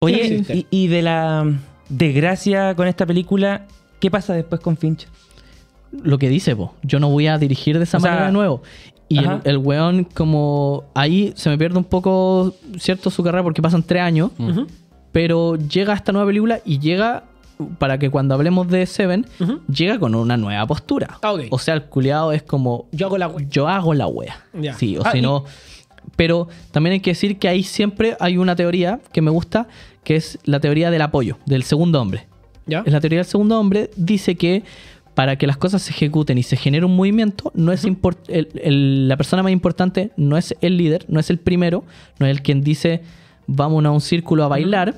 Oye, y, de la mm, desgracia con esta película, ¿qué pasa después con Finch? Lo que dice, vos yo no voy a dirigir de esa manera de nuevo. Y el, weón, como ahí se me pierde un poco, ¿cierto? Su carrera porque pasan tres años. Pero llega a esta nueva película y llega para que cuando hablemos de Seven, llega con una nueva postura. Ah, o sea, el culiado es como. Yo hago la wea. Yo hago la wea. Sí, o ah, no. Pero también hay que decir que ahí siempre hay una teoría que me gusta que es la teoría del apoyo, del segundo hombre. Es la teoría del segundo hombre, dice que para que las cosas se ejecuten y se genere un movimiento, no es la persona más importante no es el líder, no es el primero, no es el quien dice vamos a un círculo a bailar,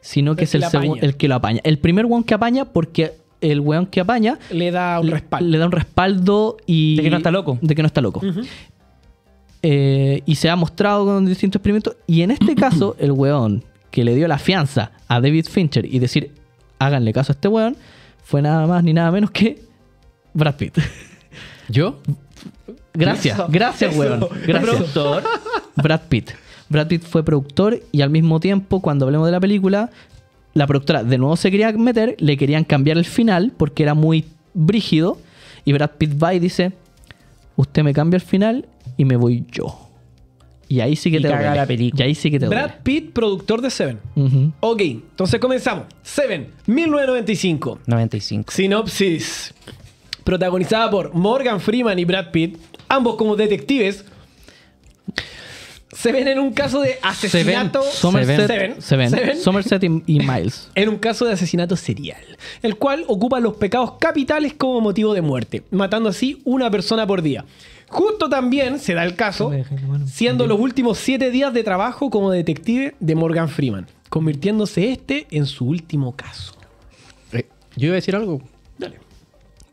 sino que es el, que el que lo apaña. El primer weón que apaña porque el weón que apaña le da un respaldo. Le da un respaldo y... De que no está loco. De que no está loco. Eh, y se ha mostrado con distintos experimentos. Y en este caso, el weón que le dio la fianza a David Fincher y decir, háganle caso a este weón, fue nada más ni nada menos que Brad Pitt. ¿Yo? Gracias, gracias, weón. Gracias. Productor. Brad Pitt. Brad Pitt fue productor y al mismo tiempo, cuando hablemos de la película, la productora de nuevo se quería meter, le querían cambiar el final porque era muy brígido. Y Brad Pitt va y dice: Usted me cambia el final y me voy yo. Y ahí sí que te caga la película. Brad Pitt, productor de Seven. Ok, entonces comenzamos. Seven, 1995. 95. Sinopsis. Protagonizada por Morgan Freeman y Brad Pitt, ambos como detectives, se ven en un caso de asesinato. Somerset, Seven. Seven. Seven. Somerset y, Miles. En un caso de asesinato serial, el cual ocupa los pecados capitales como motivo de muerte, matando así una persona por día. Justo también se da el caso, siendo los últimos siete días de trabajo como detective de Morgan Freeman, convirtiéndose este en su último caso. Eh, yo iba a decir algo. Dale.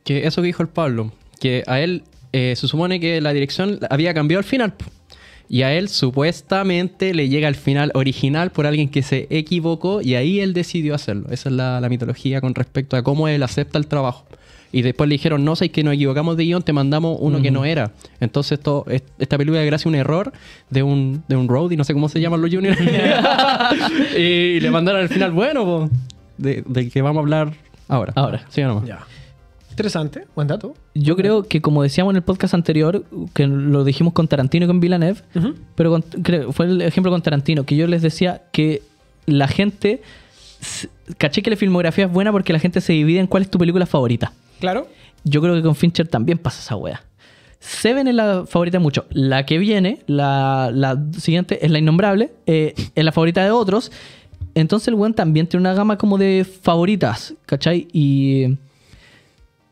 Que eso que dijo el Pablo, que a él eh, se supone que la dirección había cambiado al final. Y a él supuestamente le llega el final original por alguien que se equivocó y ahí él decidió hacerlo. Esa es la mitología con respecto a cómo él acepta el trabajo. Y después le dijeron, no sé, que nos equivocamos de guión, te mandamos uno que no era. Entonces esto, esta película de gracia un error de un, de un roadie, no sé cómo se llaman los juniors. y le mandaron al final, bueno, de, del que vamos a hablar ahora. Ahora. Sí, nomás. Interesante, buen dato. Yo creo que, como decíamos en el podcast anterior, que lo dijimos con Tarantino y con Villeneuve, pero fue el ejemplo con Tarantino, que yo les decía que la gente. Caché que la filmografía es buena porque la gente se divide en cuál es tu película favorita. Claro. Yo creo que con Fincher también pasa esa wea. Seven es la favorita mucho. La que viene, la, siguiente, es la innombrable. Eh, es la favorita de otros. Entonces el weón también tiene una gama como de favoritas, ¿cachai? Y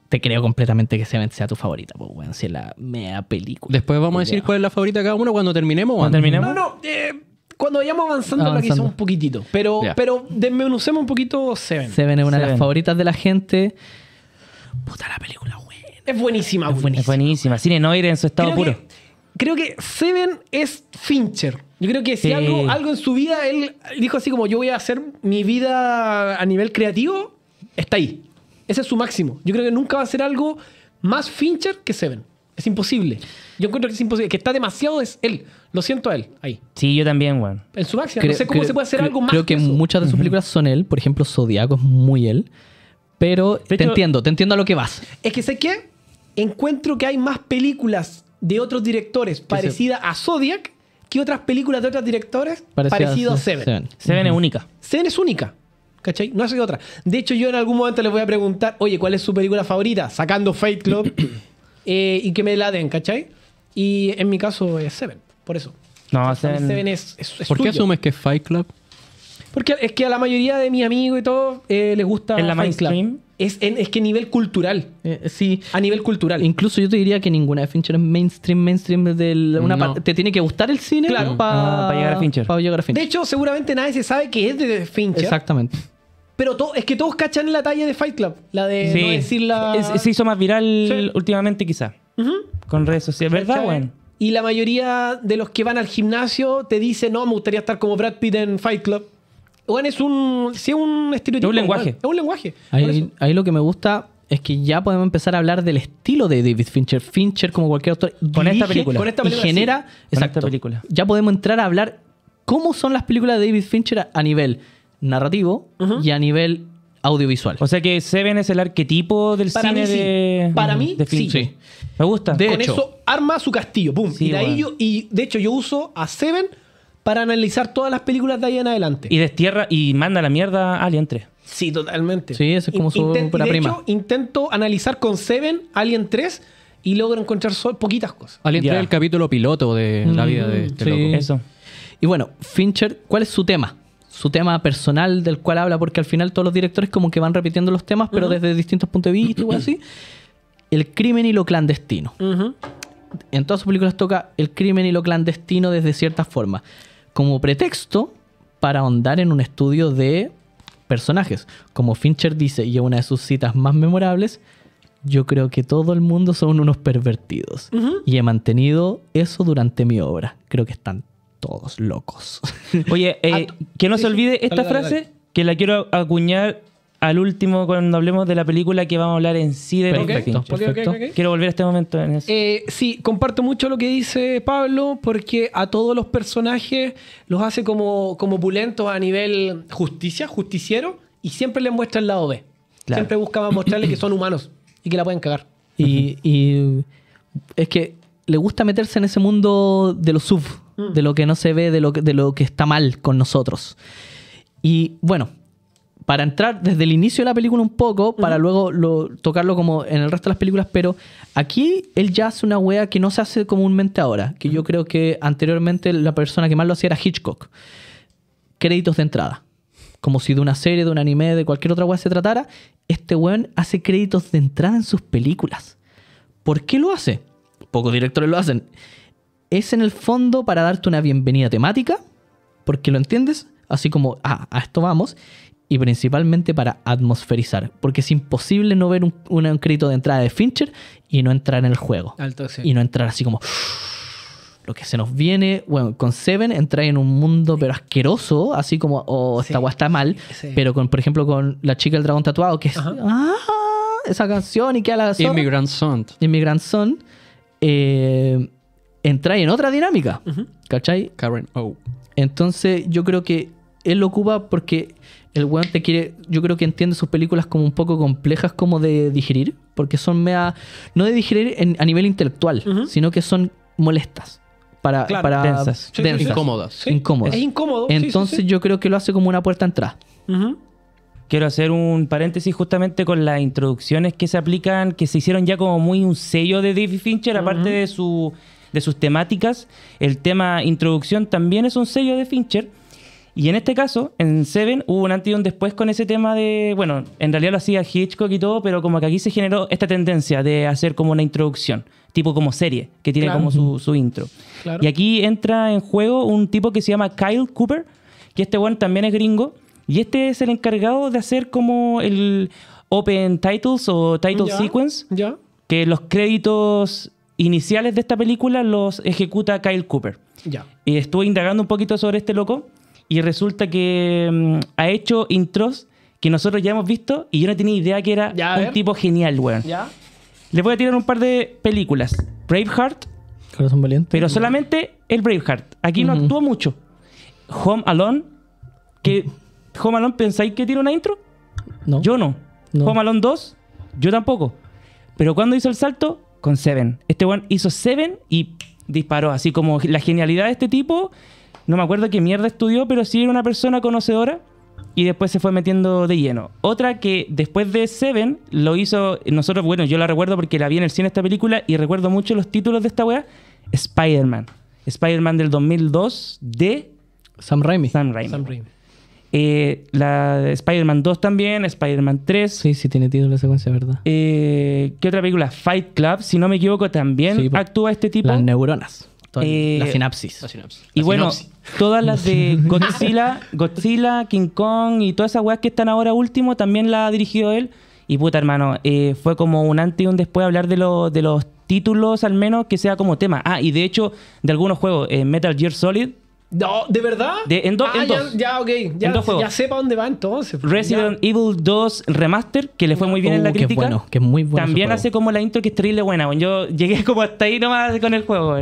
te creo completamente que Seven sea tu favorita, pues weón, si es la mea película. Después vamos a decir cuál es la favorita de cada uno cuando terminemos. ¿Cuando terminemos? No, eh, cuando vayamos avanzando, un poquitito. Pero, pero desmenucemos un poquito Seven. Seven es una de las favoritas de la gente. Puta la película, buena. Es buenísima, es buenísima. Es buenísima. Cine Noir en su estado puro. creo que Seven es Fincher. Yo creo que si algo, en su vida, él dijo así como yo voy a hacer mi vida a nivel creativo, está ahí. Ese es su máximo. Yo creo que nunca va a ser algo más Fincher que Seven. Es imposible. Yo encuentro que es imposible. Que está demasiado es él. Lo siento a él. Ahí. Sí, yo también, weón. En su máximo. no sé cómo se puede hacer algo más. Creo que, muchas de sus películas son él. Por ejemplo, Zodiaco es muy él. Pero te entiendo, te entiendo a lo que vas. Es que sé que encuentro que hay más películas de otros directores parecidas a Zodiac que otras películas de otros directores parecidas a Seven. Seven. es única. Seven es única. ¿Cachai? No hace otra. De hecho, yo en algún momento les voy a preguntar, oye, ¿cuál es su película favorita? Sacando Fight Club eh, y que me la den, ¿cachai? Y en mi caso es Seven, por eso. No, Seven, es, ¿Por qué asumes que es Fight Club? Porque es que a la mayoría de mis amigos y todo eh, les gusta ¿En la mainstream? Es, que a nivel cultural. Eh, eh, sí. A nivel cultural. Incluso yo te diría que ninguna de Fincher es mainstream, mainstream del, una parte. Te tiene que gustar el cine para ah, llegar a Fincher. Para llegar a Fincher. De hecho, seguramente nadie se sabe que es de Fincher. Exactamente. Pero es que todos cachan la talla de Fight Club. La de decir la... se hizo más viral últimamente, quizá. Con redes sociales. ¿Verdad, güey? Y la mayoría de los que van al gimnasio te dice, no, me gustaría estar como Brad Pitt en Fight Club en es un, sí, es un estereotipo. Es un lenguaje. es un lenguaje. Ahí, lo que me gusta es que ya podemos empezar a hablar del estilo de David Fincher. Fincher, como cualquier otro, con esta película. genera. Exacto, película. Ya podemos entrar a hablar cómo son las películas de David Fincher a nivel narrativo y a nivel audiovisual. O sea que Seven es el arquetipo del cine de Para mí, sí. Me gusta. De con eso arma su castillo, pum. y, yo, y de hecho yo uso a Seven para analizar todas las películas de ahí en adelante. Y destierra y manda la mierda a Alien 3. Sí, totalmente. Sí, eso es como su intento analizar con Seven, Alien 3 y logro encontrar solo poquitas cosas. Alien 3 el capítulo piloto de la mm, vida de este loco. Eso. Y bueno, Fincher, ¿cuál es su tema? Su tema personal del cual habla, porque al final todos los directores como que van repitiendo los temas, pero desde distintos puntos de vista o así. El crimen y lo clandestino. En todas sus películas toca el crimen y lo clandestino desde ciertas formas como pretexto para ahondar en un estudio de personajes. Como Fincher dice, y es una de sus citas más memorables, yo creo que todo el mundo son unos pervertidos. Y he mantenido eso durante mi obra. Creo que están todos locos. Oye, eh, ah, que no se olvide esta frase, que la quiero acuñar al último cuando hablemos de la película que vamos a hablar en sí de Perfecto. Quiero volver a este momento. En eh, sí, comparto mucho lo que dice Pablo porque a todos los personajes los hace como, como pulentos a nivel justicia, justiciero y siempre les muestra el lado B. Siempre buscaba mostrarles que son humanos y que la pueden cagar. Y, es que le gusta meterse en ese mundo de los sub, mm. de lo que no se ve, de lo, de lo que está mal con nosotros. Y bueno, para entrar desde el inicio de la película un poco, para luego tocarlo como en el resto de las películas, pero aquí él ya hace una wea que no se hace comúnmente ahora, que yo creo que anteriormente la persona que más lo hacía era Hitchcock. Créditos de entrada. Como si de una serie, de un anime, de cualquier otra wea se tratara, este weón hace créditos de entrada en sus películas. ¿Por qué lo hace? Pocos directores lo hacen. Es en el fondo para darte una bienvenida temática, porque lo entiendes, así como, ah, a esto vamos y principalmente para atmosferizar, porque es imposible no ver un, un de entrada de Fincher y no entrar en el juego. Alto, Y no entrar así como lo que se nos viene, bueno, con Seven entra en un mundo pero asqueroso, así como, o oh, está está mal, pero con, por ejemplo, con La chica del dragón tatuado, que es, ah, esa canción y que a la Mi Immigrant Son. Gran Son, eh, en otra dinámica, ¿cachai? Karen O. Entonces yo creo que él lo ocupa porque el weón te quiere, yo creo que entiende sus películas como un poco complejas como de digerir, porque son mea, no de digerir a nivel intelectual, sino que son molestas. Para, para densas, incómodas. Es incómodo. Entonces yo creo que lo hace como una puerta a entrada. Quiero hacer un paréntesis justamente con las introducciones que se aplican, que se hicieron ya como muy un sello de David Fincher, aparte de, su, de sus temáticas. El tema introducción también es un sello de Fincher y en este caso, en Seven hubo un antes y un después con ese tema de, bueno, en realidad lo hacía Hitchcock y todo, pero como que aquí se generó esta tendencia de hacer como una introducción, tipo como serie, que tiene como su, intro. Y aquí entra en juego un tipo que se llama Kyle Cooper, que este one también es gringo, y este es el encargado de hacer como el Open Titles o Title Sequence, que los créditos iniciales de esta película los ejecuta Kyle Cooper. Ya. Y estuve indagando un poquito sobre este loco y resulta que mm, ha hecho intros que nosotros ya hemos visto y yo no tenía idea que era un tipo genial, weón. Ya. Les voy a tirar un par de películas. Braveheart. Corazón Valiente. Pero solamente el Braveheart. Aquí no actuó mucho. Home Alone. Que, ¿Home Alone pensáis que tiene una intro? No. Yo no. Home Alone 2. Yo tampoco. Pero cuando hizo el salto, con Seven. Este one hizo Seven y disparó. Así como la genialidad de este tipo no me acuerdo qué mierda estudió, pero sí era una persona conocedora y después se fue metiendo de lleno. Otra que después de Seven lo hizo, nosotros, bueno, yo la recuerdo porque la vi en el cine esta película y recuerdo mucho los títulos de esta wea. Spider-Man. Spider-Man del 2002 de... Sam Raimi. Sam Raimi. Sam Raimi. Eh, la Spider-Man 2 también, Spider-Man 3. Sí, sí, tiene título la secuencia, ¿verdad? Eh, ¿Qué otra película? Fight Club, si no me equivoco, también pues. actúa este tipo. Las neuronas. Eh, la sinapsis. Y bueno, todas las de Godzilla, Godzilla, King Kong y todas esas weas que están ahora último, también la ha dirigido él. Y puta, hermano, eh, fue como un antes y un después hablar de, lo, de los títulos, al menos que sea como tema. Ah, y de hecho, de algunos juegos, eh, Metal Gear Solid. No, ¿de verdad? Ah, ya, ok. Ya, sepa dónde va entonces. Resident Evil 2 Remaster, que le fue muy bien en la uh, crítica. Que bueno, que es muy bueno. También hace como la intro que es terrible buena, Yo llegué como hasta ahí nomás con el juego,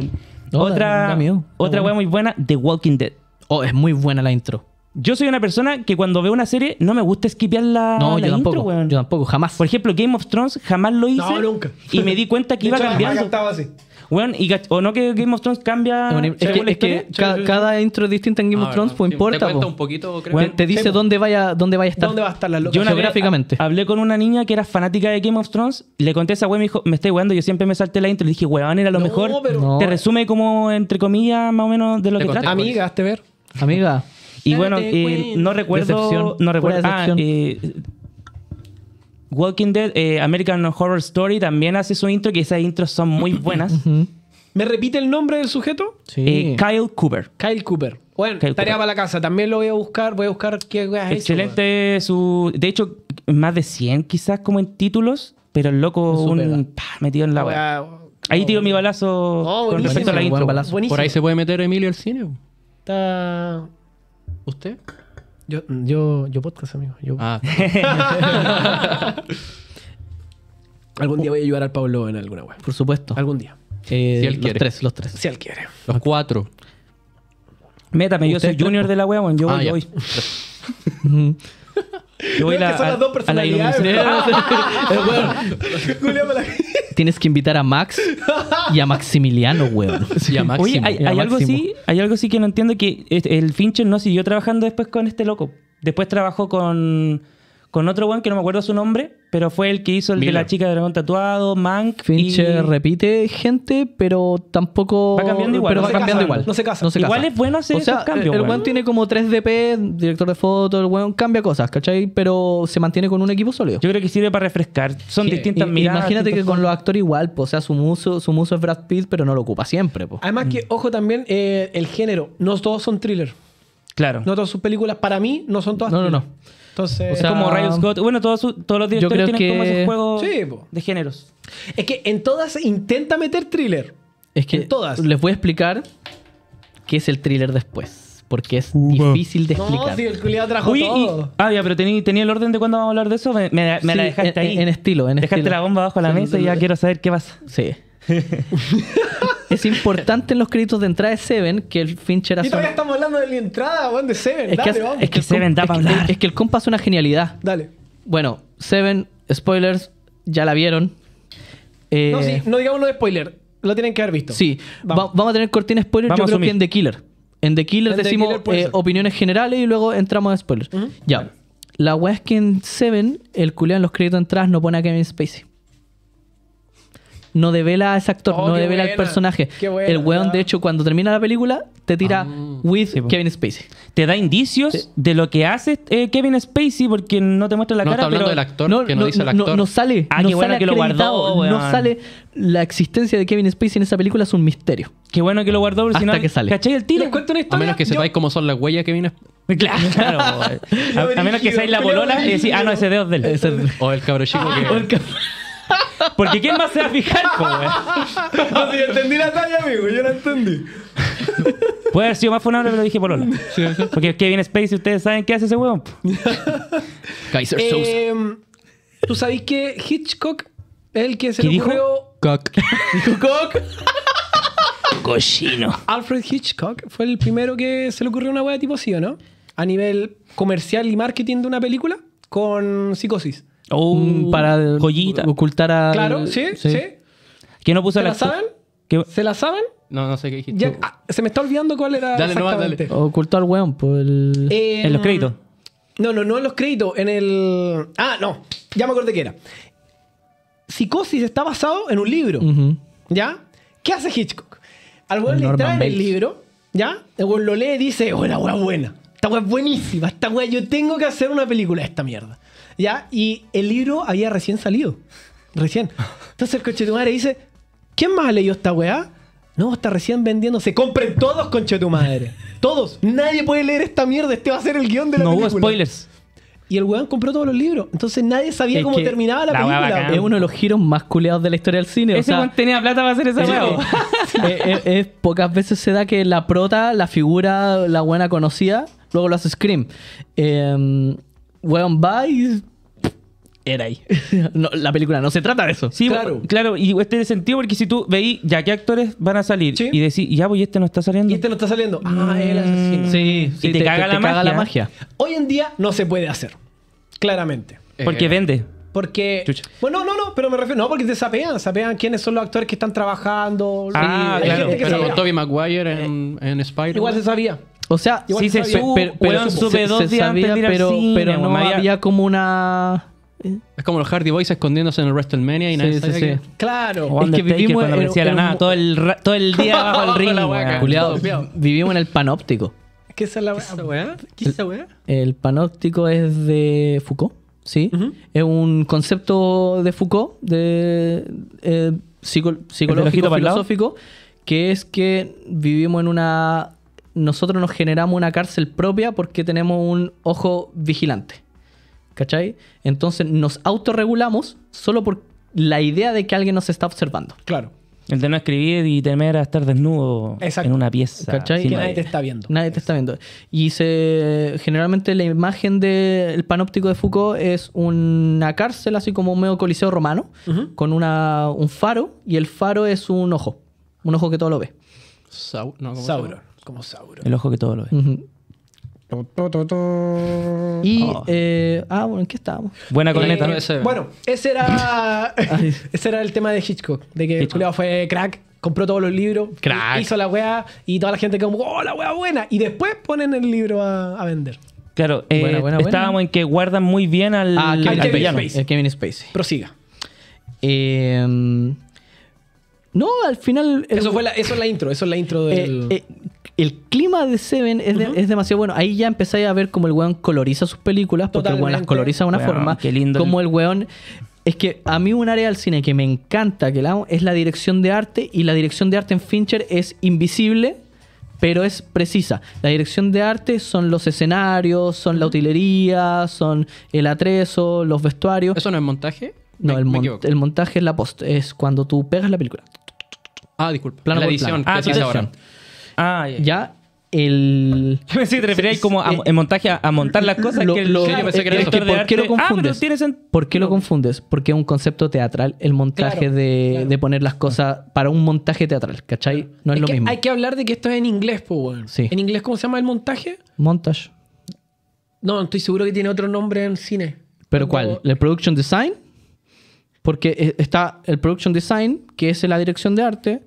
otra otra muy buena, The Walking Dead. Oh, es muy buena la intro. Yo soy una persona que cuando veo una serie no me gusta skipear la, no, yo intro, tampoco, weón. Yo tampoco, jamás. Por ejemplo, Game of Thrones jamás lo hice. No, nunca. Y me di cuenta que iba hecho, cambiando. Así o no que Game of Thrones cambia. Es que, cada intro distinta en Game ah, of Thrones, pues importa. Te pues. un poquito, te, dice dónde vaya, dónde vaya estar. ¿Dónde va a estar la loca? geográficamente. hablé con una niña que era fanática de Game of Thrones, le conté a esa wea me dijo, me estoy weando, yo siempre me salté la intro. Le dije, weón, era lo mejor. Te resume como, entre comillas, más o menos de lo que Amiga, hazte ver. Amiga. Y bueno, eh, no recuerdo. Decepción, no recuerdo. Ah, Walking Dead, eh, American Horror Story también hace su intro, que esas intros son muy buenas. ¿Me repite el nombre del sujeto? Sí. Eh, Kyle Cooper. Kyle Cooper. Bueno, tarea para la casa. También lo voy a buscar. Voy a buscar qué Excelente su. De hecho, más de 100 quizás como en títulos, pero el loco un, metido en la web. Ahí tiro mi balazo con respecto a la intro. Por ahí se puede meter Emilio al cine. Está. ¿Usted? Yo, yo, podcast, amigo. Yo... Ah, algún día voy a ayudar al Pablo en alguna web. Por supuesto. Algún día. si él eh, los tres, los tres. Si él quiere. Los cuatro. Métame, yo soy junior de la wea, ah, yo voy, yo voy. yo voy a, personas a la la... tienes que invitar a Max y a Maximiliano, weón. Y a Oye, hay, algo así, hay algo así que no entiendo que el Fincher no siguió trabajando después con este loco. Después trabajó con con otro one que no me acuerdo su nombre, pero fue el que hizo el de la chica de dragón tatuado, Mank. Fincher repite gente, pero tampoco. Va cambiando igual. Pero no va cambiando igual. No se casa. igual es bueno hacer o sea, El weón tiene como 3 DP, director de foto, el weón cambia cosas, ¿cachai? Pero se mantiene con un equipo sólido. Yo creo que sirve para refrescar. Son distintas miradas. Imagínate que con los actores igual, pues, o sea, su muso, su muso es Brad Pitt, pero no lo ocupa siempre. pues. Además, que ojo también eh, el género. No todos son thriller. Claro. No todas sus películas, para mí, no son todas. No, no, no o sea, como Rayos Scott. Bueno, todos, todos los directores tienen como esos juegos de géneros. Es que en todas intenta meter thriller. Es que en todas. les voy a explicar qué es el thriller después. Porque es difícil de explicar. No, si el culiado trajo todo. ah, ya, pero tenía, el orden de cuándo vamos a hablar de eso. Me, me, la dejaste ahí. En estilo, en Dejaste la bomba bajo la mesa y ya quiero saber qué pasa. Sí. es importante en los créditos de entrada de Seven que el Fincher hace. Y todavía estamos hablando de la entrada, weón, de Seven. Es Dale, que, vamos. Es que, Seven da para hablar. es, que el compa es una genialidad. Dale. Bueno, Seven, spoilers, ya la vieron. no, eh, sí, no digamos lo de spoiler. Lo tienen que haber visto. Sí. Vamos, a tener cortina spoiler, vamos yo creo que en The Killer. En The Killer decimos eh, opiniones generales y luego entramos a spoilers. Ya. La weá es que en Seven, el culé en los créditos de entrada no pone a Kevin Spacey no devela a ese actor, oh, no devela el al personaje. el weón, de hecho, cuando termina la película, te tira ah, with Kevin Spacey. Te da indicios de lo que hace eh, Kevin Spacey porque no te muestra la cara. No está hablando del actor, no, que no, dice el actor. No, sale, ah, no qué bueno sale que lo guardó, no sale la existencia de Kevin Spacey en esa película es un misterio. Qué bueno que lo guardó, porque Hasta si no, que sale. ¿Cachai el tiro? cuento una historia. A menos que sepáis cómo son las huellas que Kevin, Claro. a, menos que seáis la bolola y decís, eh, ah, no, ese dedo es de él. O el cabro chico ah, que. Porque ¿quién más se va a fijar, No, si yo entendí la talla, amigo, yo la entendí. Puede haber sido más funable, pero dije por sí, sí. Porque Kevin Spacey, ustedes saben qué hace ese huevón? Kaiser eh, ¿Tú sabés que Hitchcock es el que se le ocurrió... Dijo? Cock. Dijo Cock. Cochino. Alfred Hitchcock fue el primero que se le ocurrió una wea tipo así, no? A nivel comercial y marketing de una película con psicosis un mm, para joyita. ocultar a. Claro, sí, sí. quién no puso ¿Se la, saben? ¿Se la saben? No, no sé qué dijiste. Ah, se me está olvidando cuál era. Dale, exactamente. no, Ocultó al weón por el... en los créditos. No, no, no en los créditos. En el. Ah, no. Ya me acordé qué era. Psicosis está basado en un libro. ¿Ya? ¿Qué hace Hitchcock? Al weón le trae el libro. ¿Ya? El weón lo lee y dice: Oh, la weá buena. Esta weá es buenísima. Esta weá, yo tengo que hacer una película de esta mierda. Y el libro había recién salido. Recién. Entonces el madre dice, ¿quién más ha leído esta weá? No, está recién vendiéndose. Compren todos, madre Todos. Nadie puede leer esta mierda. Este va a ser el guión de la película. No hubo spoilers. Y el weón compró todos los libros. Entonces nadie sabía cómo terminaba la, película. Es uno de los giros más culeados de la historia del cine. Ese o tenía plata para hacer esa es, Pocas veces se da que la prota, la figura, la buena conocida, luego lo hace Scream. Eh, weón va y era ahí. la película no se trata de eso. Sí, claro. Claro, y este el sentido porque si tú veís ya qué actores van a salir y decís, ya, pues este no está saliendo. Y este no está saliendo. Ah, él el asesino. Sí, y te, caga, la magia. Hoy en día no se puede hacer. Claramente. Eh, porque vende. Porque. Bueno, no, no, pero me refiero. No, porque te sapean. Sapean quiénes son los actores que están trabajando. Ah, claro. pero Toby Maguire en, eh, en Spider-Man. Igual se sabía. O sea, sí se, se, pero, se, se sabía, pero no había como una es como los Hardy Boys escondiéndose en el WrestleMania y nadie se Claro. es que vivimos en, todo, el, día bajo el ring, Vivimos en el panóptico. ¿Qué es ¿Qué es esa weá? El, panóptico es de Foucault, ¿sí? Es un concepto de Foucault, de eh, psicológico, filosófico, que es que vivimos en una... Nosotros nos generamos una cárcel propia porque tenemos un ojo vigilante. ¿Cachai? Entonces nos autorregulamos solo por la idea de que alguien nos está observando. Claro. El de no escribir y temer a estar desnudo en una pieza. Que nadie, te está viendo. Nadie te está viendo. Y generalmente la imagen del panóptico de Foucault es una cárcel, así como un medio coliseo romano, con un faro, y el faro es un ojo. Un ojo que todo lo ve. Sauro. como Sauron. El ojo que todo lo ve. Y, oh. eh, ah, bueno, ¿en qué estábamos? Buena eh, coleta. bueno, ese era, ese era el tema de Hitchcock, de que Julio fue crack, compró todos los libros, hizo la weá y toda la gente como, oh, la weá buena. Y después ponen el libro a, vender. Claro, eh, estábamos en que guardan muy bien al, ah, Kevin, Spacey. Prosiga. Mm, no, al final. Eso, fue eso es la intro, eso es la intro del el clima de Seven es, demasiado bueno. Ahí ya empezáis a ver cómo el weón coloriza sus películas, porque el weón las coloriza de una forma. Qué lindo. Como el weón. Es que a mí un área del cine que me encanta, que la amo, es la dirección de arte. Y la dirección de arte en Fincher es invisible, pero es precisa. La dirección de arte son los escenarios, son la utilería, son el atrezo, los vestuarios. ¿Eso no es montaje? No, el, montaje es la post. Es cuando tú pegas la película. Ah, disculpa. Plano la edición, Ah, Ah, ya. El. te como a, eh, montaje a, montar las cosas. Lo, que que era ¿Por qué lo ah, confundes? ¿Por qué lo confundes? Porque es un concepto teatral el montaje de, poner las cosas para un montaje teatral, ¿cachai? No es, lo mismo. Hay que hablar de que esto es en inglés, pues, sí. ¿En inglés cómo se llama el montaje? Montage. No, estoy seguro que tiene otro nombre en cine. ¿Pero cuál? ¿El production design? Porque eh, está el production design, que es la dirección de arte.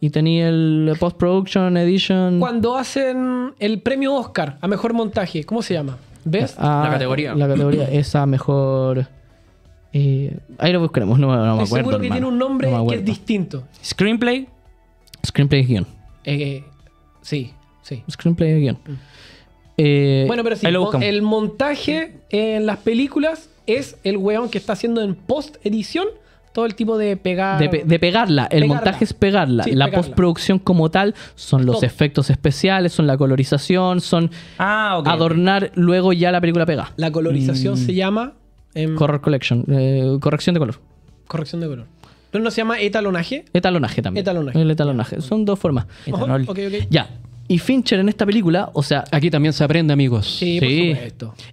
Y tenía el post-production edition. Cuando hacen el premio Oscar a mejor montaje, ¿cómo se llama? ¿Ves? Ah, la categoría. La categoría, esa mejor. Eh, ahí lo buscaremos, no, me acuerdo. seguro que tiene un nombre que es distinto. ¿Screenplay? Screenplay guión. Eh, eh, sí, sí. Screenplay guión. Mm. Eh, bueno, pero sí, el montaje en las películas es el weón que está haciendo en post-edición todo el tipo de pegar. De, pegarla. El montaje es pegarla. la postproducción como tal son los efectos especiales, son la colorización, son ah, adornar luego ya la película pega. La colorización mm. se llama. Em, collection. Eh, corrección de color. Corrección de color. pero ¿No se llama etalonaje? Etalonaje también. Etalonaje. El etalonaje. son dos formas. Okay, ya. Y Fincher en esta película, o sea. Aquí también se aprende, amigos. Sí, sí.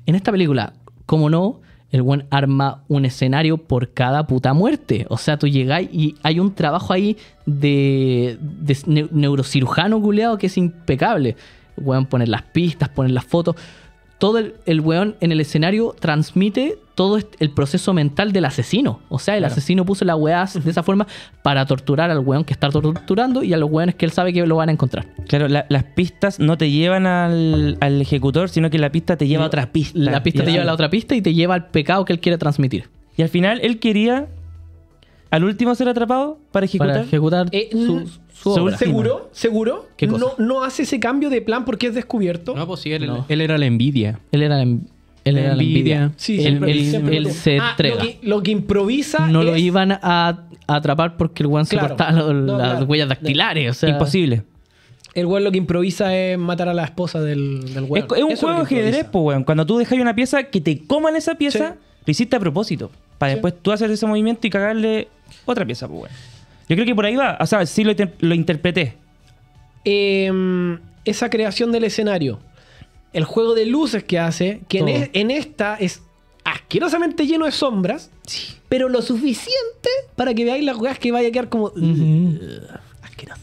En esta película, como no, el buen arma un escenario por cada puta muerte. O sea, tú llegáis y hay un trabajo ahí de, neurocirujano culeado que es impecable. Weón, poner las pistas, poner las fotos. Todo el, el weón en el escenario transmite todo el proceso mental del asesino. O sea, el asesino puso la weá de esa forma para torturar al weón que está torturando y a los weones que él sabe que lo van a encontrar. Claro, las pistas no te llevan al, ejecutor, sino que la pista te lleva a otra pista. La pista te lleva a la otra pista y te lleva al pecado que él quiere transmitir. Y al final él quería al último ser atrapado para ejecutar. Eh, mm, su, obra. Seguro, seguro. No, hace ese cambio de plan porque es descubierto. No, pues sí, él, él era la envidia. Él era la envidia. El se ah, entrega. Lo que, improvisa. No lo iban a, atrapar porque el weón se cortaba las huellas dactilares. imposible. El weón lo que improvisa es matar a la esposa del, del Es, un juego de ajedrez, pues, weón. Cuando tú dejas una pieza, que te coman esa pieza, lo hiciste a propósito. Para después tú hacer ese movimiento y cagarle otra pieza, pues, weón. Yo creo que por ahí va. O sea, sí lo, interpreté. Em, esa creación del escenario el juego de luces que hace, que en, esta es asquerosamente lleno de sombras, pero lo suficiente para que veáis las jugadas que vaya a quedar como... Asqueroso.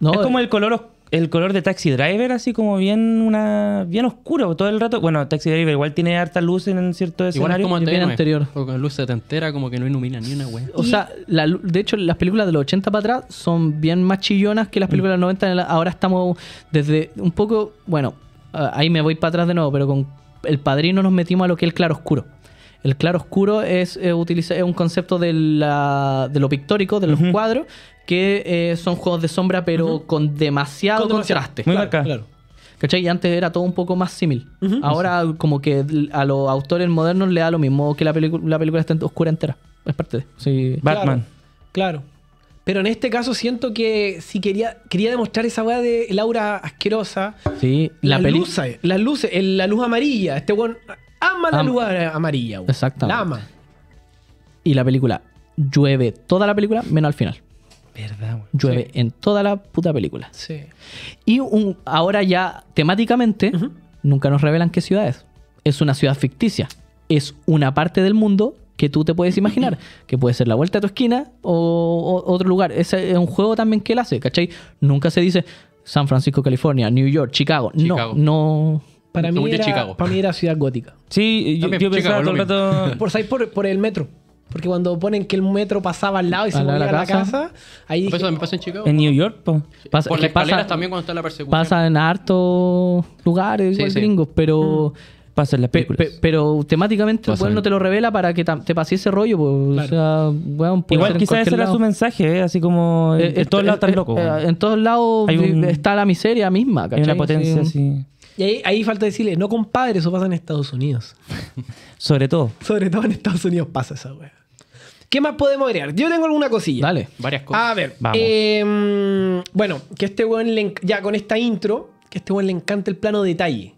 No, es eh. como el color el color de Taxi Driver, así como bien una bien oscuro todo el rato. Bueno, Taxi Driver igual tiene harta luz en cierto escenario. Igual como anterior. O con luz entera como que no ilumina ni una wea. O sea, de hecho, las películas de los 80 para atrás son bien más chillonas que las películas de los 90. Ahora estamos desde un poco, bueno, Ah, ahí me voy para atrás de nuevo, pero con el padrino nos metimos a lo que es el claro oscuro El claroscuro es, eh, es un concepto de, la, de lo pictórico, de los cuadros, que eh, son juegos de sombra, pero con demasiado contraste. claro, claro. ¿Cachai? Y antes era todo un poco más símil. Ahora, como que a los autores modernos le da lo mismo que la, la película está oscura entera. Es parte de. Batman. claro. Pero en este caso siento que si quería, quería demostrar esa weá de Laura asquerosa. Sí, la, la luz, Las luces, la luz amarilla. Este weón ama la luz amarilla, weón. Exactamente. La ama. Y la película llueve toda la película, menos al final. ¿Verdad, weón? Llueve en toda la puta película. Sí. Y ahora ya temáticamente, nunca nos revelan qué ciudad es. Es una ciudad ficticia. Es una parte del mundo que tú te puedes imaginar, que puede ser la vuelta a tu esquina o, otro lugar. es un juego también que él hace, ¿cachai? Nunca se dice San Francisco, California, New York, Chicago. No, no. Para mí, era, para mí era ciudad gótica. Sí, yo, pensaba todo el Por, el metro. Porque cuando ponen que el metro pasaba al lado y se movía a la, casa, ahí... pasa en Chicago. En New York, eh, Pasa, por las escaleras también cuando está la persecución. Pasa en hartos lugares, igual gringos, pero... Mm pasa en pero temáticamente el no te lo revela para que te pase ese rollo. o sea, Igual quizás ese era su mensaje, ¿eh? así como eh, eh, en, todos lados en todos lados está la miseria misma, ¿cachai? Hay una potencia así. Y ahí, falta decirle, no compadre, eso pasa en Estados Unidos. Sobre todo. Sobre todo en Estados Unidos pasa esa weá. ¿Qué más podemos agregar? Yo tengo alguna cosilla. Dale, varias cosas. A ver, Vamos. Em, bueno, que este weón ya con esta intro, que este weón le encanta el plano detalle.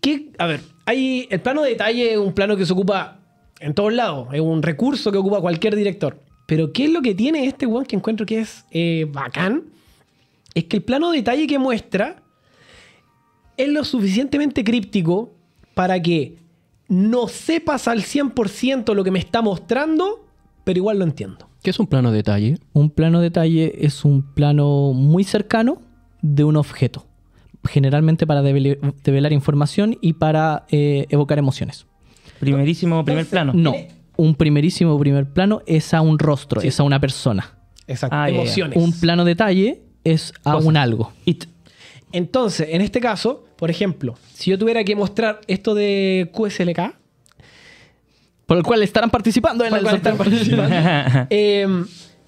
¿Qué, A ver, hay el plano de detalle es un plano que se ocupa en todos lados, es un recurso que ocupa cualquier director. Pero ¿qué es lo que tiene este one que encuentro que es eh, bacán? Es que el plano de detalle que muestra es lo suficientemente críptico para que no sepas al 100% lo que me está mostrando, pero igual lo entiendo. ¿Qué es un plano de detalle? Un plano de detalle es un plano muy cercano de un objeto generalmente para develar, información y para eh, evocar emociones. Primerísimo primer plano. No, un primerísimo primer plano es a un rostro, es a una persona. Exacto. Ah, emociones. Un plano detalle es a un algo. Entonces, en este caso, por ejemplo, si yo tuviera que mostrar esto de QSLK, por el cual estarán participando en el estarán participando. Eh,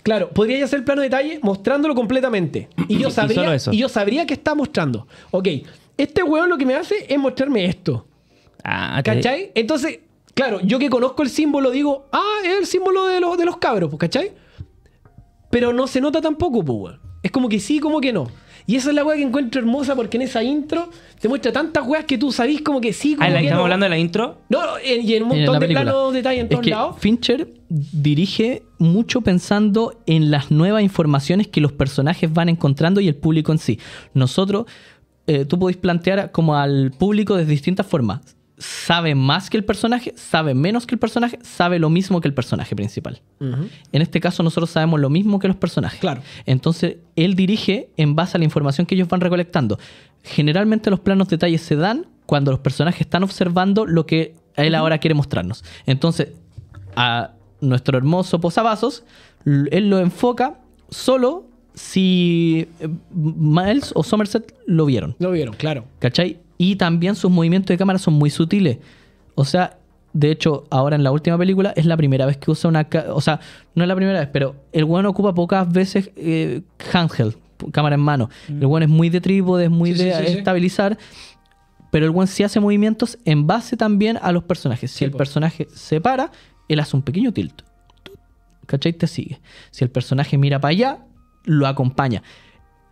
Claro, podría ya hacer el plano de detalle mostrándolo completamente. Y yo sabría, y, yo sabría que está mostrando. Ok, este weón lo que me hace es mostrarme esto. Ah, ¿Cachai? Entonces, claro, yo que conozco el símbolo digo, ah, es el símbolo de los, de los cabros, pues, ¿cachai? Pero no se nota tampoco, pues, Es como que sí, como que no. Y esa es la weá que encuentro hermosa porque en esa intro te muestra tantas weas que tú sabís como que sí. ah, estamos hablando de la intro? No, eh, y en un eh, montón de planos, detalles en todos lados. Fincher dirige mucho pensando en las nuevas informaciones que los personajes van encontrando y el público en sí. Nosotros, eh, tú podéis plantear como al público de distintas formas sabe más que el personaje, sabe menos que el personaje, sabe lo mismo que el personaje principal. En este caso nosotros sabemos lo mismo que los personajes. Claro. Entonces él dirige en base a la información que ellos van recolectando. Generalmente los planos detalles se dan cuando los personajes están observando lo que él ahora quiere mostrarnos. Entonces a nuestro hermoso posavasos él lo enfoca solo si eh, Miles o Somerset lo vieron. Lo vieron, claro. ¿Cachai? Y también sus movimientos de cámara son muy sutiles. O sea, de hecho, ahora en la última película es la primera vez que usa una. O sea, no es la primera vez, pero el weón ocupa pocas veces eh, handheld, cámara en mano. Mm. El weón es muy de trípode, es muy de estabilizar. Pero el buen sí hace movimientos en base también a los personajes. Si el personaje se para, él hace un pequeño tilt. ¿Cachai? Te sigue. Si el personaje mira para allá, lo acompaña.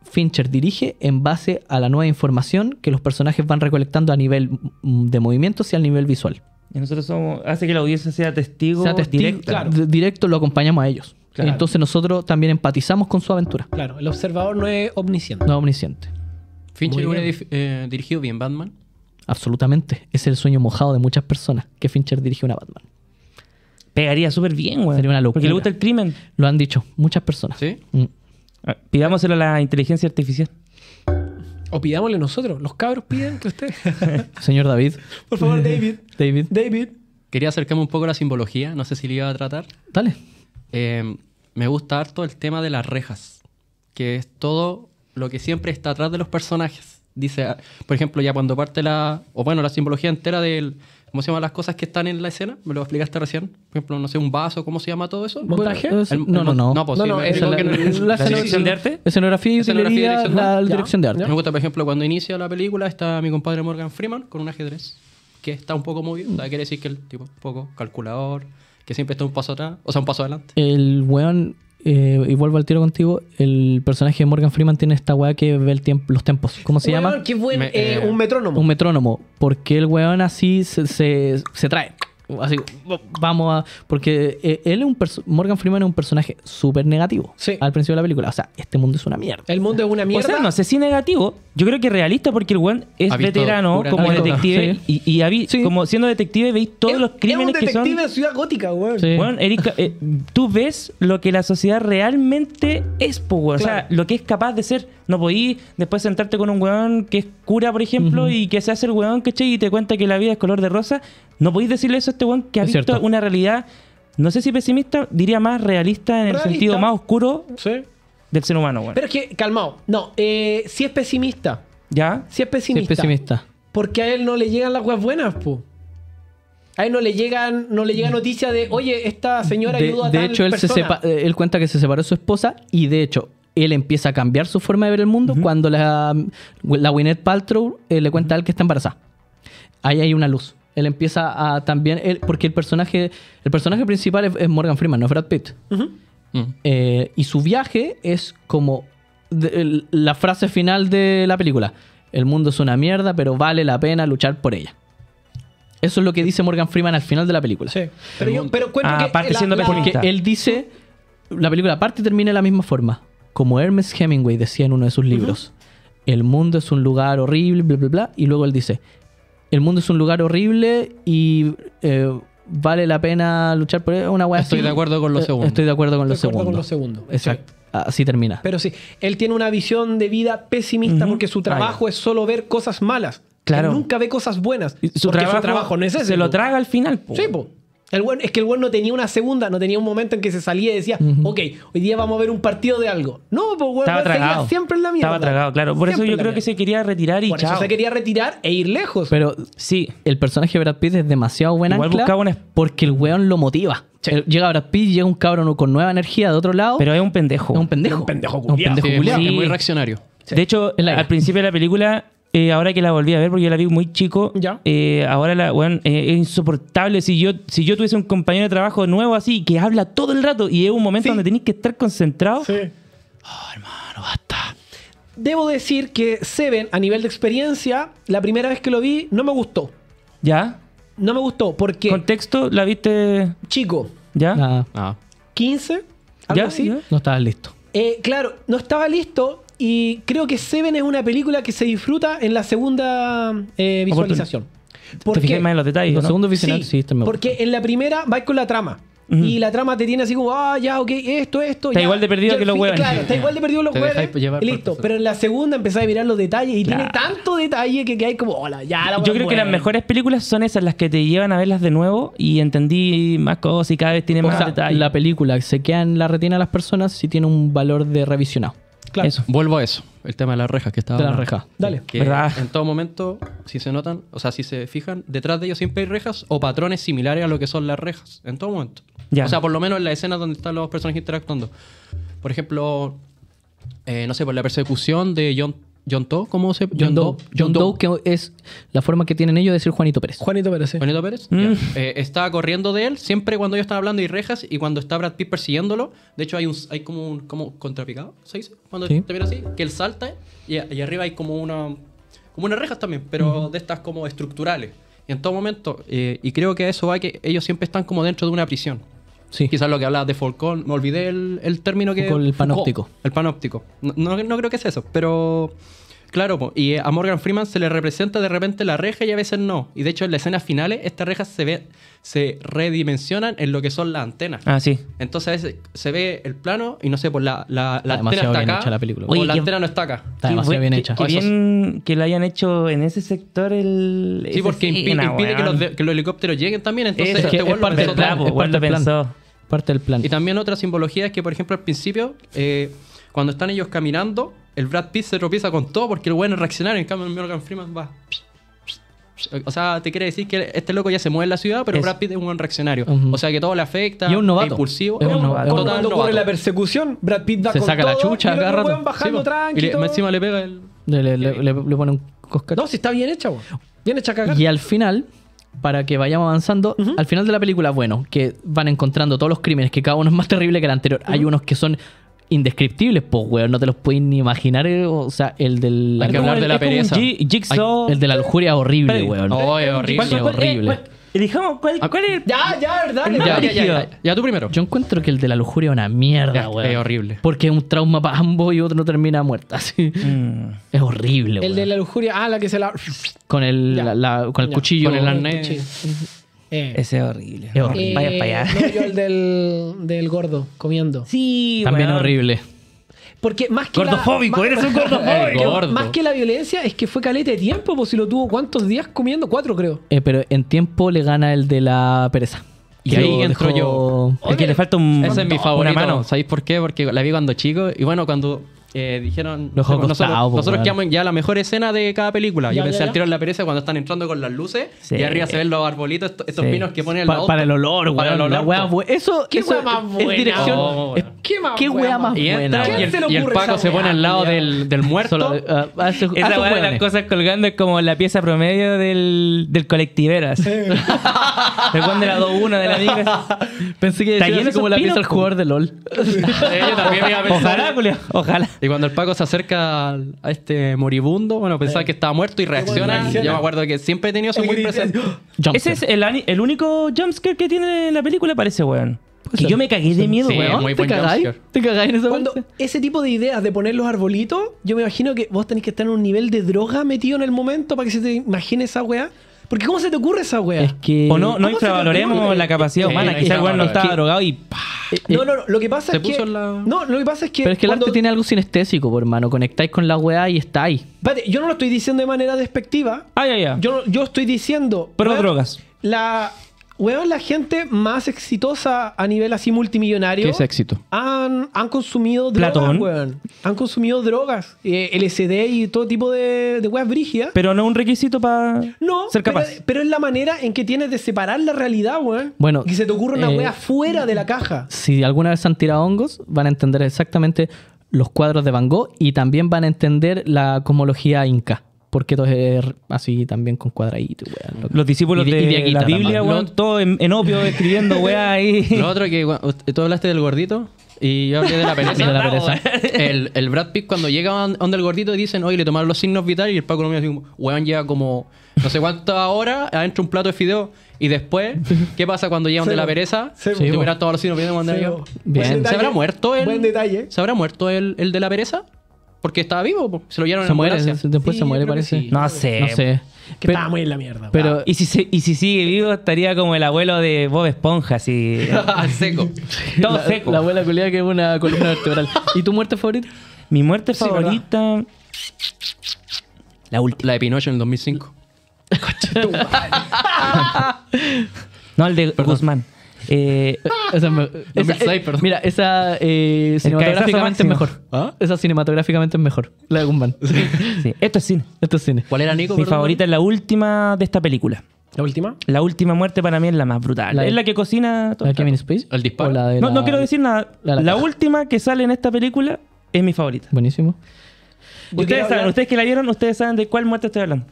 Fincher dirige en base a la nueva información que los personajes van recolectando a nivel mm, de movimientos y al nivel visual. Y nosotros somos, hace que la audiencia sea testigo, sea directo. Claro. Directo lo acompañamos a ellos. Entonces nosotros también empatizamos con su aventura. Claro, el observador no es omnisciente. No es omnisciente. Fincher hubiera eh, dirigido bien Batman. Absolutamente. Es el sueño mojado de muchas personas que Fincher dirige una Batman. Pegaría súper bien, güey. Sería una locura. Porque le gusta el crimen. Lo han dicho muchas personas. Sí. Mm. Ah, pidámoselo a la inteligencia artificial. O pidámosle nosotros. Los cabros piden que usted. Señor David. Por favor, David. David. David. Quería acercarme un poco a la simbología. No sé si le iba a tratar. Dale. Eh, me gusta harto el tema de las rejas, que es todo lo que siempre está atrás de los personajes. Dice, ah, por ejemplo, ya cuando parte la, o bueno, la simbología entera del, ¿Cómo se llaman las cosas que están en la escena? Me lo explicaste recién. Por ejemplo, no sé, un vaso, ¿cómo se llama todo eso? ¿Montaje? no, no, no. No, pues no, es la, dirección de arte. Escenografía y utilería, la dirección de arte. Me gusta, por ejemplo, cuando inicia la película está mi compadre Morgan Freeman con un ajedrez que está un poco movido. O sea, quiere decir que el tipo un poco calculador, que siempre está un paso atrás, o sea, un paso adelante. El weón eh, y vuelvo al tiro contigo, el personaje de Morgan Freeman tiene esta weá que ve el tiempo, los tiempos ¿Cómo se llama? Eh, eh, un metrónomo. Un metrónomo. Porque el weón así se, se trae. Así, vamos a. Porque eh, él es un Morgan Freeman es un personaje súper negativo sí. al principio de la película. O sea, este mundo es una mierda. El mundo es una mierda. O sea, no sé si negativo. Yo creo que realista porque el weón es veterano como detective. Y, como siendo detective, veis todos los crímenes que son. Es un detective de ciudad gótica, weón. Eh, tú ves lo que la sociedad realmente es, O sea, lo que es capaz de ser. No podís después sentarte con un weón que es cura, por ejemplo, y que se hace el que che Y te cuenta que la vida es color de rosa. No podéis decirle eso a este weón que ha visto una realidad, no sé si pesimista, diría más realista en el sentido más oscuro del ser humano, weón. Pero es que, calmado, no, eh, si es pesimista. ¿Ya? Si es pesimista. Si es pesimista. Porque a él no le llegan las weas buenas, pues. A él no le llegan, no le llega noticia de, oye, esta señora ayuda a tal De hecho, él, se eh, él cuenta que se separó de su esposa y de hecho, él empieza a cambiar su forma de ver el mundo cuando la, la Gwyneth Paltrow eh, le cuenta a él que está embarazada. Ahí hay una luz. Él empieza a también. porque el personaje, el personaje principal es, Morgan Freeman, no es Brad Pitt. Mm. Eh, y su viaje es como la frase final de la película: El mundo es una mierda, pero vale la pena luchar por ella. Eso es lo que dice Morgan Freeman al final de la película. Sí. Pero, yo, ah, él dice. La película parte y termina de la misma forma. Como Hermes Hemingway decía en uno de sus libros, el mundo es un lugar horrible, bla, bla, bla. Y luego él dice, el mundo es un lugar horrible y eh, vale la pena luchar por él. Una estoy de acuerdo con lo eh, segundo. Estoy de acuerdo con lo segundo. Con lo segundo. Exacto. Así termina. Pero sí, él tiene una visión de vida pesimista porque su trabajo es solo ver cosas malas. Claro. nunca ve cosas buenas. su, trabajo, no es ese. Se lo traga al final. Sí, po es que el buen no tenía una segunda, no tenía un momento en que se salía y decía, ok, hoy día vamos a ver un partido de algo. No, pues bueno, Estaba tragado. siempre en la mierda. Estaba tragado, claro. Por eso yo creo que se quería retirar y Por Eso se quería retirar e ir lejos. Pero sí, el personaje de Brad Pitt es demasiado bueno Igual buscaba porque el weón lo motiva. Llega Brad Pitt, llega un cabrón con nueva energía de otro lado. Pero es un pendejo. Es un pendejo. un pendejo culiado. Es, muy reaccionario. De hecho, al principio de la película eh, ahora que la volví a ver, porque yo la vi muy chico, ¿Ya? Eh, ahora la, bueno, eh, es insoportable. Si yo, si yo tuviese un compañero de trabajo nuevo así, que habla todo el rato y es un momento donde tenés que estar concentrado. Sí. Oh, hermano, basta. Debo decir que Seven, a nivel de experiencia, la primera vez que lo vi, no me gustó. ¿Ya? No me gustó, porque. ¿Contexto? ¿La viste? Chico. ¿Ya? Nada. ¿15? Ah. ¿Algo ¿Ya? así? No estaba listo. claro, no estaba listo y creo que Seven es una película que se disfruta en la segunda eh, visualización. Porque, te fijas en los detalles. en la primera vais con la trama. Y la trama te tiene así como, ah, ya, ok, esto, esto. Está igual de perdido que los huevos. Claro, está igual de perdido los huevos. Listo. Pero en la segunda empezás a mirar los detalles y tiene tanto detalle que, que hay como, hola, ya la Yo creo que las mejores películas son esas, las que te llevan a verlas de nuevo y entendí más cosas y cada vez tiene más detalle La película se queda en la retina de las personas si tiene un valor de revisionado. Vuelvo a eso, el tema de las rejas que estaba. las rejas. Dale. Que En todo momento, si se notan, o sea, si se fijan, detrás de ellos siempre hay rejas o patrones similares a lo que son las rejas. En todo momento. O sea, por lo menos en la escena donde están los personajes interactuando. Por ejemplo, eh, no sé, por la persecución de John John Doe, ¿cómo se John, Doe. que es la forma que tienen ellos de decir Juanito Pérez. Juanito Pérez, sí. Juanito Pérez. Mm. Eh, estaba corriendo de él siempre cuando ellos estaba hablando y rejas y cuando está Brad Pitt persiguiéndolo. De hecho, hay un hay como un como contrapicado, ¿se Cuando te viene así, que él salta y, ahí arriba hay como una como unas rejas también, pero de estas como estructurales. en todo momento, eh, y creo que a eso va que ellos siempre están como dentro de una prisión. Sí. Quizás lo que hablabas de falcon me olvidé el, término que... Con el panóptico. el panóptico. No, no, no, creo que es eso, pero Claro, y eh, a Morgan Freeman se le representa de repente la reja y a veces no. Y de hecho, en las escenas finales, estas rejas se, se redimensionan en lo que son las antenas. Ah, sí. Entonces a se ve el plano y no sé, pues la, la, la antena está bien Hecha la película. o la antena no está acá. Está demasiado bien hecha. Que, bien que lo hayan hecho en ese sector el. Sí, porque impide, que, los helicópteros lleguen también. Entonces, este es, parte del plan. Es parte del plan. Y también otra simbología es que, por ejemplo, al principio, eh, cuando están ellos caminando el Brad Pitt se tropieza con todo porque el bueno reaccionario. En cambio, el Morgan Freeman va. O sea, te quiere decir que este loco ya se mueve en la ciudad, pero Brad Pitt es un buen reaccionario. O sea, que todo le afecta. Y es un novato. Es impulsivo. Es un novato. Cuando, ocurre la persecución, Brad Pitt todo. se saca la chucha, agarra. y encima le pega el. Le, pone un No, si está bien hecha, Bien hecha cagar. Y al final, para que vayamos avanzando, al final de la película, bueno, que van encontrando todos los crímenes, que cada uno es más terrible que el anterior. Hay unos que son indescriptibles, pues, weón. No te los puedes ni imaginar. Eh, o sea, el del. Hay que hablar de la pereza. el de la lujuria horrible, weón. es horrible. horrible. Elijamos cuál, ah, cuál es el. Ya, ya, verdad. ya, ya, ya, ya, tú primero. Yo encuentro que el de la lujuria es una mierda, weón. Es horrible. Porque es un trauma para ambos y otro no termina muerta. Mm. Es horrible, weón. El de la lujuria, ah, la que se la. Con el, con el cuchillo. Con el arnés. Ese es horrible. Eh, Vaya para allá. el del, del gordo comiendo. Sí, También horrible. Porque más que gordofóbico, eres un gordofóbico. Más que la violencia es que fue caleta de tiempo, pues si lo tuvo cuántos días comiendo, cuatro creo. Eh, pero en tiempo le gana el de la pereza. Y ahí entro yo. que le falta un. Ese es mi favorito. mano. ¿Sabéis por qué? Porque la vi cuando chico y bueno, cuando eh, dijeron nosotros, pues, quedamos ya la mejor escena de cada película. Yo pensé al tiro en la pereza cuando están entrando con las luces y arriba se ven los arbolitos, estos pinos que ponen para el olor, Para el La Eso, ¿Qué más buena? ¿Qué más más este, buena? y el, Paco se pone al lado del, del muerto. Solo, ah, de las cosas colgando es como la pieza promedio del, del colectiveras El la 2-1 de la amiga. Pensé que Está como la pieza del jugador de LOL. Ojalá. Y cuando el Paco se acerca a este moribundo, bueno, pensaba eh. que estaba muerto y reacciona. Yo me acuerdo que siempre he tenido eso muy presente. ¡Oh! Ese es el, único jumpscare que tiene la película, parece, weón. Que yo me cagué de miedo, ¿Te cagáis? ¿Te cagáis en esa Cuando ese tipo de ideas de poner los arbolitos, yo me imagino que vos tenés que estar en un nivel de droga metido en el momento para que se te imagine esa weá. Porque ¿cómo se te ocurre esa weá? Es que... O no, no infravaloremos la capacidad eh, humana. Eh, que el weá no está drogado y... Eh, no, no, no, lo que pasa es que... No, lo que pasa es que... Pero es que el arte tiene algo sinestésico, por hermano. Conectáis con la weá y está ahí. Vale, yo no lo estoy diciendo de manera despectiva. Ah, ya, ay. Yo, yo estoy diciendo... Pero drogas. La, Weón, la gente más exitosa a nivel así multimillonario. ¿Qué es éxito? Han, han consumido drogas, weón. Han consumido drogas, eh, LSD y todo tipo de, de weas brígidas. Pero no es un requisito para no, ser capaz. Pero, pero es la manera en que tienes de separar la realidad, weón. Bueno. Y se te ocurra una eh, wea fuera de la caja. Si alguna vez han tirado hongos, van a entender exactamente los cuadros de Van Gogh y también van a entender la cosmología inca porque toser así también con cuadraditos, weón. Los discípulos de, la Biblia, weón, todo en, opio escribiendo, weón, ahí. Lo otro que, tú hablaste del gordito y yo hablé de la pereza. el, Brad Pitt cuando llega donde el gordito dicen, oye, le tomaron los signos vitales y el Paco así dice, weón, llega como no sé cuántas horas adentro un plato de fideo y después, ¿qué pasa cuando llegan donde la pereza? Se hubiera todos los signos vitales. ¿se habrá muerto él? Buen detalle. ¿Se habrá muerto el, el de la pereza? Porque estaba vivo, se lo llevaron se muere, Después se muere, parece. No sé. No sé. Que estaba muy en la mierda. Pero, Y si, y si sigue vivo, estaría como el abuelo de Bob Esponja, así. seco. Todo seco. la abuela culiada que es una columna vertebral. ¿Y tu muerte favorita? Mi muerte favorita. La última. La de Pinocho en el 2005. No, el de Guzmán. Eh, eh mira, esa eh, cinematográficamente es mejor. ¿Ah? Esa cinematográficamente es mejor. La de Gumban. Sí. Esto es cine. Esto es cine. ¿Cuál era Nico? Mi favorita es la última de esta película. ¿La última? La última muerte para mí es la más brutal. es la que cocina. ¿La de Kevin Space? ¿El disparo? no, no quiero decir nada. La, última que sale en esta película es mi favorita. Buenísimo. Ustedes saben, ustedes que la vieron, ustedes saben de cuál muerte estoy hablando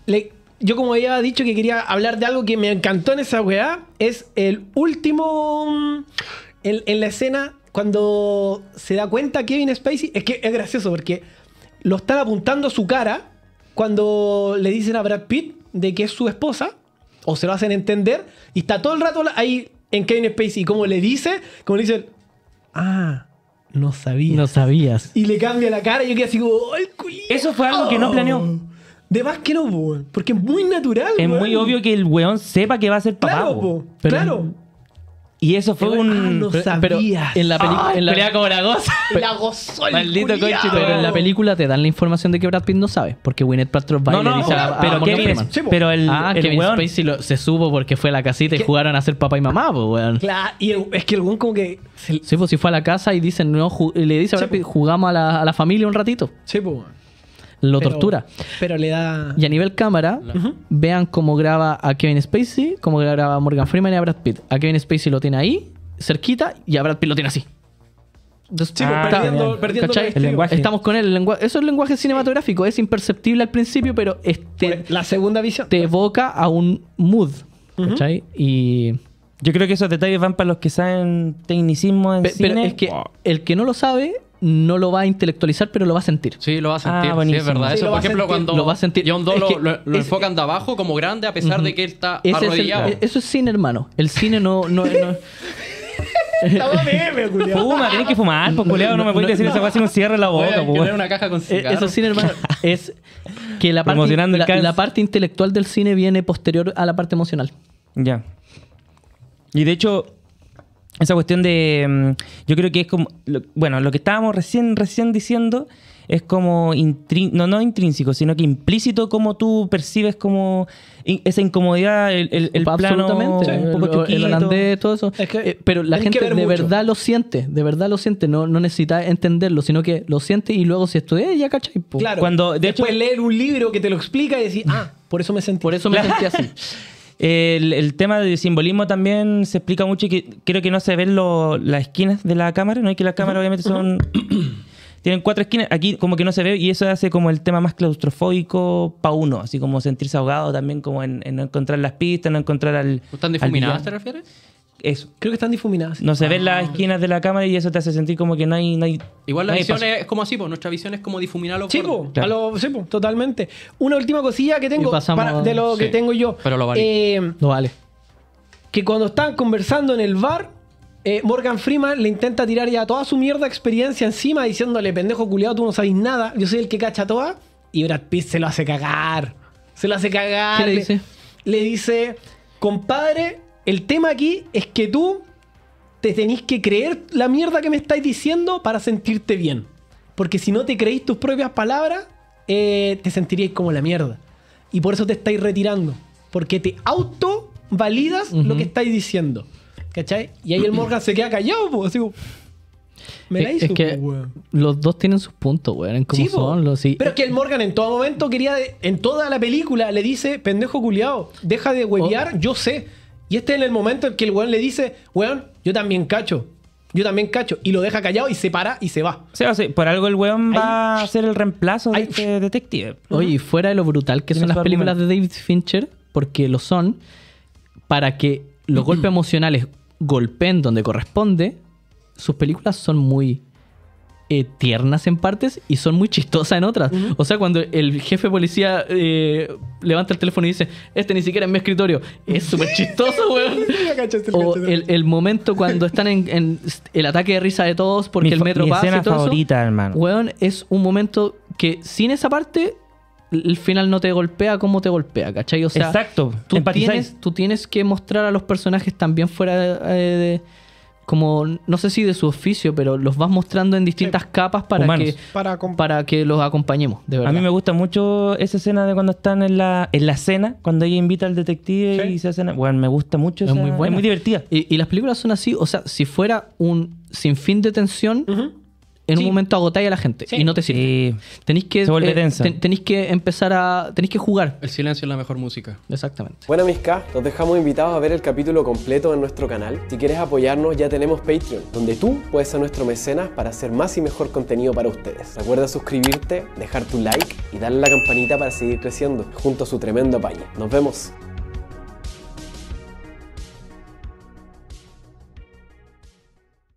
yo como había dicho que quería hablar de algo que me encantó en esa weá, es el último... Mm, en, la escena, cuando se da cuenta Kevin Spacey, es que es gracioso porque lo están apuntando a su cara cuando le dicen a Brad Pitt de que es su esposa, o se lo hacen entender, y está todo el rato ahí en Kevin Spacey, y como le dice, como le dicen, ah, no sabías. No sabías. Y le cambia la cara y yo quedé así como, ¡ay, Eso fue algo que no planeó. De más que no, weón. Porque es muy natural, Es muy obvio que el weón sepa que va a ser papá. Claro, po. Pero- claro. Y eso fue un. Ah, no sabías. Pero en la, película... en la- pelea como la goza. La el Maldito conchi. pero en la película te dan la información de que Brad Pitt no sabe. Porque Winnet Paltrow va y le dice a, a pero qué Kevin, pero el, Ah, Kevin Spacey se supo porque fue a la casita y jugaron a ser papá y mamá, pues, weón. Claro, y es que el weón como que... Sí, pues si fue a la casa y dicen, no, le dice a Brad Pitt, jugamos a la, a la familia un ratito. sí, pues, weón lo tortura. Pero le da. Y a nivel cámara, vean cómo graba a Kevin Spacey, cómo graba a Morgan Freeman y a Brad Pitt. A Kevin Spacey lo tiene ahí, cerquita, y a Brad Pitt lo tiene así. Pues, ah, perdiendo, el lenguaje. Estamos con él, el eso es el lenguaje cinematográfico, es imperceptible al principio, pero este la segunda visión te evoca a un mood, Y yo creo que esos detalles van para los que saben tecnicismo en cine. Pero es que el que no lo sabe no lo va a intelectualizar, pero lo va a sentir. Sí, lo va a ah, sentir. sí, es verdad. Eso, por ejemplo, cuando lo va a sentir. John Doe lo, enfocan de abajo como grande, a pesar de que él está e-, eso es cine, hermano. El cine no. no, no... Estaba meme, Fuma, Tienes que fumar, pues, culiado. No, me puedes decir eso cosa si no cierra la boca, pues. una caja con cigarro. E-, eso cine, hermano, es que la parte, la parte intelectual del cine viene posterior a la parte emocional. Ya. Y de hecho, esa cuestión de. Mm, yo creo que es como. bueno, lo que estábamos recién, recién diciendo es como. no, intrínseco, sino que implícito como tú percibes como. esa incomodidad, el, el, el Absolutamente. el, todo eso. Eh, pero la gente de verdad lo siente, de verdad lo siente. No, no necesita entenderlo, sino que lo siente y luego si estudia, ya cachai. Claro. Cuando, Después leer un libro que te lo explica y decir, ah, por eso me sentí. Por eso me sentí así. El, tema del simbolismo también se explica mucho y creo que no se ven las esquinas de la cámara, ¿no? Y que las cámaras obviamente son... tienen cuatro esquinas, aquí como que no se ve y eso hace como el tema más claustrofóbico pa' uno, así como sentirse ahogado también como en, no encontrar las pistas, no encontrar al... ¿Están difuminadas te refieres? Eso. Creo que están difuminadas. No se ven las ah. esquinas de la cámara y eso te hace sentir como que no hay. Igual la visión es como así, pues nuestra visión es como difuminar pues, lo pues, totalmente. Una última cosilla que tengo de lo que tengo yo. Pero lo vale. Eh, vale. Que cuando están conversando en el bar, eh, Morgan Freeman le intenta tirar ya toda su mierda experiencia encima, diciéndole, pendejo culiado, tú no sabes nada, yo soy el que cacha toda. Y Brad Pitt se lo hace cagar. Se lo hace cagar. ¿Qué le dice? le dice, compadre, el tema aquí es que tú te tenéis que creer la mierda que me estáis diciendo para sentirte bien. Porque si no te creís tus propias palabras, eh, te sentirías como la mierda. Y por eso te estáis retirando. Porque te auto validas lo que estáis diciendo. ¿Cachai? Y ahí el Morgan se queda callado, pues. me la es que los dos tienen sus puntos, weón, son Pero es que el Morgan en todo momento quería... En toda la película le dice, pendejo culiao, deja de huevear, oh. yo sé. Y este es el momento en que el weón le dice, weón, yo también cacho. Yo también cacho. Y lo deja callado y se para y se va. Sí, por algo el weón va a ser el reemplazo de este detective. Oye, fuera de lo brutal que son las películas de David Fincher, porque lo son, para que los golpes emocionales golpeen donde corresponde, sus películas son muy eh, tiernas en partes y son muy chistosas en otras. O sea, cuando el jefe policía eh, levanta el teléfono y dice, este ni siquiera es mi escritorio, es súper chistoso, weón. o el, momento cuando están en, el ataque de risa de todos porque el metro pasa. y todo favorita, hermano. Weón, es un momento que sin esa parte el final no te golpea como te golpea, ¿cachai? O sea, Exacto. Tú, tienes, que mostrar a los personajes también fuera de eh, como, no sé si de su oficio, pero los vas mostrando en distintas capas para que, para, que los acompañemos, de verdad. A mí me gusta mucho esa escena de cuando están en la, en la cena, cuando ella invita al detective y se hacen... Bueno, me gusta mucho. Es muy muy divertida. Y, las películas son así, o sea, si fuera un sinfín de tensión en un momento agotáis a la gente y no te sirve. Tenéis que eh, que empezar a tenéis que jugar. El silencio es la mejor música. Exactamente. Bueno, mis K, los dejamos invitados a ver el capítulo completo en nuestro canal. Si quieres apoyarnos, ya tenemos Patreon, donde tú puedes ser nuestro mecenas para hacer más y mejor contenido para ustedes. Recuerda suscribirte, dejar tu like y darle a la campanita para seguir creciendo junto a su tremendo apaño. Nos vemos.